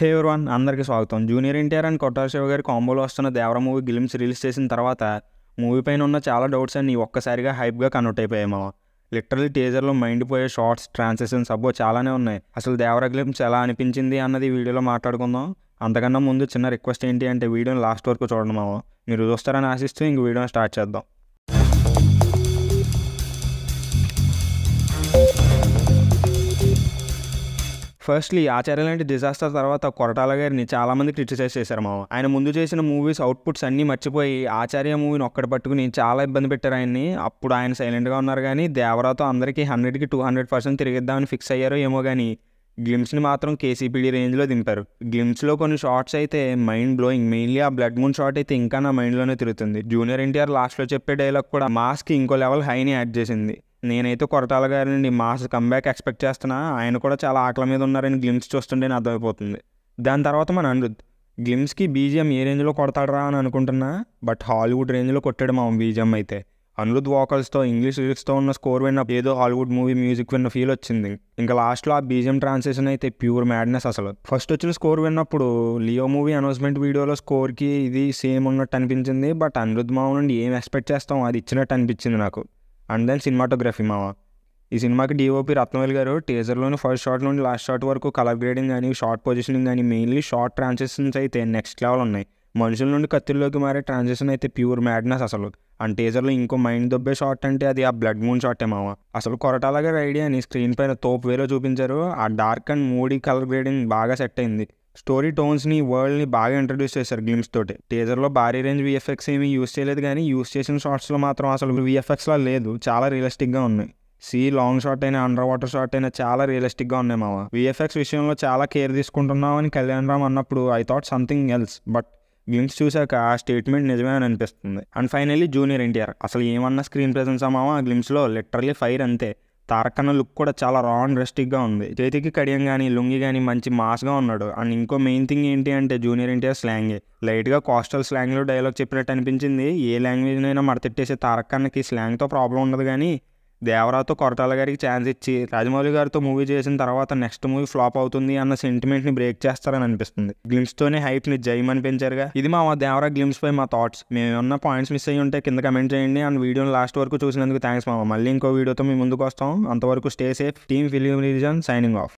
హే one అందరికీ స్వాగతం junior NTR and కొట్టార శివ గారి కాంబోలో వస్తున్న దేవర మూవీ గిలిమ్స్ రిలీజ్ చేసిన తర్వాత మూవీ పైన ఉన్న చాలా డౌట్స్ అన్ని ఒక్కసారిగా హైప్గా కన్వర్ట్ అయిపోయాయి మనం లిటరలీ టీజర్లో మైండ్ పోయే షార్ట్స్ ట్రాన్సాక్షన్స్ అబ్బో చాలానే ఉన్నాయి అసలు దేవర గిలిమ్స్ ఎలా అనిపించింది అన్నది వీడియోలో మాట్లాడుకుందాం అంతకన్నా ముందు చిన్న రిక్వెస్ట్ ఏంటి అంటే వీడియోని లాస్ట్ వరకు చూడండి మీరు చూస్తారని ఆశిస్తూ ఇంక వీడియోని స్టార్ట్ చేద్దాం ఫస్ట్లీ ఆచార్య లాంటి డిజాస్టర్ తర్వాత కొరటాల గారిని చాలామంది క్రిటిసైజ్ చేశారు మామ ఆయన ముందు చేసిన మూవీస్ అవుట్పుట్స్ అన్నీ మర్చిపోయి ఆచార్య మూవీని ఒక్కటి పట్టుకుని చాలా ఇబ్బంది పెట్టారు ఆయన్ని అప్పుడు ఆయన సైలెంట్గా ఉన్నారు కానీ దేవరాతో అందరికీ హండ్రెడ్కి టూ హండ్రెడ్ పర్సెంట్ తిరిగిద్దామని ఫిక్స్ అయ్యారో ఏమో కానీ గ్లిమ్స్ని మాత్రం కేసీపీడీ రేంజ్లో దింపారు గ్లిమ్స్లో కొన్ని షార్ట్స్ అయితే మైండ్ బ్లోయింగ్ మెయిన్లీ ఆ బ్లడ్ మూన్ షార్ట్ అయితే ఇంకా నా మైండ్లోనే తిరుగుతుంది జూనియర్ ఎన్టీఆర్ లాస్ట్లో చెప్పే డైలాగ్ కూడా మాస్క్ ఇంకో లెవెల్ హైని యాడ్ చేసింది నేనైతే కొరటాల గారిని మాస్ కమ్బ్యాక్ ఎక్స్పెక్ట్ చేస్తున్నా ఆయన కూడా చాలా ఆకల మీద ఉన్నారని గ్లిమ్స్ చూస్తుంటేనే అర్థమైపోతుంది దాని తర్వాత మన అనిరుద్ గ్లిమ్స్కి బీజిఎం ఏ రేంజ్లో కొడతాడరా అని అనుకుంటున్నా బట్ హాలీవుడ్ రేంజ్లో కొట్టాడు మా బీజిఎం అయితే అనిరుద్ వోకల్స్తో ఇంగ్లీష్ లిరిక్స్తో ఉన్న స్కోర్ విన్న ఏదో హాలీవుడ్ మూవీ మ్యూజిక్ విన్న ఫీల్ వచ్చింది ఇంకా లాస్ట్లో ఆ బీజిఎం ట్రాన్సేషన్ అయితే ప్యూర్ మ్యాడ్నెస్ అసలు ఫస్ట్ వచ్చిన స్కోర్ విన్నప్పుడు లియో మూవీ అనౌన్స్మెంట్ వీడియోలో స్కోర్కి ఇది సేమ్ ఉన్నట్టు అనిపించింది బట్ అనిరుద్ మావు నుండి ఏం ఎక్స్పెక్ట్ చేస్తాం అది ఇచ్చినట్టు అనిపించింది నాకు అండ్ దెన్ సినిమాటోగ్రఫీ మావా ఈ సినిమాకి డిఓపి రత్నవేల్ గారు టీజర్లోని ఫస్ట్ షాట్ నుండి లాస్ట్ షాట్ వరకు కలర్ గ్రేడింగ్ కానీ షార్ట్ పొజిషనింగ్ కానీ మెయిన్లీ షార్ట్ ట్రాన్సాక్షన్స్ అయితే నెక్స్ట్ లెవెల్ ఉన్నాయి మనుషుల నుండి కత్తిల్లోకి మారే ట్రాన్సాక్షన్ అయితే ప్యూర్ మ్యాడ్నెస్ అసలు అండ్ టీజర్లో ఇంకో మైండ్ దొబ్బే షార్ట్ అంటే అది ఆ బ్లడ్ మూన్ షార్టే మావా అసలు కొరటాల గారి అని స్క్రీన్ పైన తోపు వేలో చూపించారు ఆ dark and moody colour grading బాగా సెట్ అయింది స్టోరీ టోన్స్ని వరల్డ్ని బాగా ఇంట్రడ్యూస్ చేశారు గ్లిమ్స్ తోటి టీజర్లో భారీ రేంజ్ విఎఫ్ఎక్స్ ఏమీ యూస్ చేయలేదు కానీ యూస్ చేసిన షార్ట్స్లో మాత్రం అసలు విఎఫ్ఎక్స్లో లేదు చాలా రియలిస్టిక్గా ఉన్నాయి సీ లాంగ్ షాట్ అయినా అండర్ వాటర్ షాట్ అయినా చాలా రియలిస్టిక్గా ఉన్నాయి మావా విఎఫ్ఎక్స్ విషయంలో చాలా కేర్ తీసుకుంటున్నామని కళ్యాణ్ రామ్ అన్నప్పుడు I thought something else but glimpse చూశాక ఆ స్టేట్మెంట్ నిజమే అని అనిపిస్తుంది అండ్ ఫైనల్లీ జూనియర్ ఎన్టీఆర్ అసలు ఏమన్నా స్క్రీన్ ప్రెజెన్స్ అమ్మావా ఆ గ్లిమ్స్లో లిటరలీ ఫైర్ అంతే తారకన్న లుక్ కూడా చాలా రాండ్ రెస్టిక్గా ఉంది చేతికి కడియం కానీ లుంగి కానీ మంచి మాస్గా ఉన్నాడు అండ్ ఇంకో మెయిన్ థింగ్ ఏంటి అంటే జూనియర్ ఎన్టీఆర్ స్లాంగే లైట్గా కాస్టల్ స్లాంగ్లో డైలాగ్ చెప్పినట్టు అనిపించింది ఏ లాంగ్వేజ్నైనా మడతెట్టేసే తారకన్నకి స్లాంగ్తో ప్రాబ్లం ఉండదు కానీ దేవరాతో కొరటాల గారికి ఛాన్స్ ఇచ్చి రాజమౌళి గారితో మూవీ చేసిన తర్వాత నెక్స్ట్ మూవీ ఫ్లాప్ అవుతుంది అన్న సెంటిమెంట్ని బ్రేక్ చేస్తారని అనిపిస్తుంది గ్లిమ్స్తోనే ని జయమని పెంచారుగా ఇది మా దేవరా గ్లిమ్స్ పై మా థాట్స్ మేము ఉన్న పాయింట్స్ మిస్ అయ్యి ఉంటే కింద కమెంట్ చేయండి అండ్ వీడియోని లాస్ట్ వరకు చూసినందుకు థ్యాంక్స్ మామ మళ్ళీ ఇంకో వీడియోతో మీ ముందుకు వస్తాం అంతవరకు స్టే సేఫ్ టీమ్ ఫిలిం రిలీజన్ సైనింగ్ ఆఫ్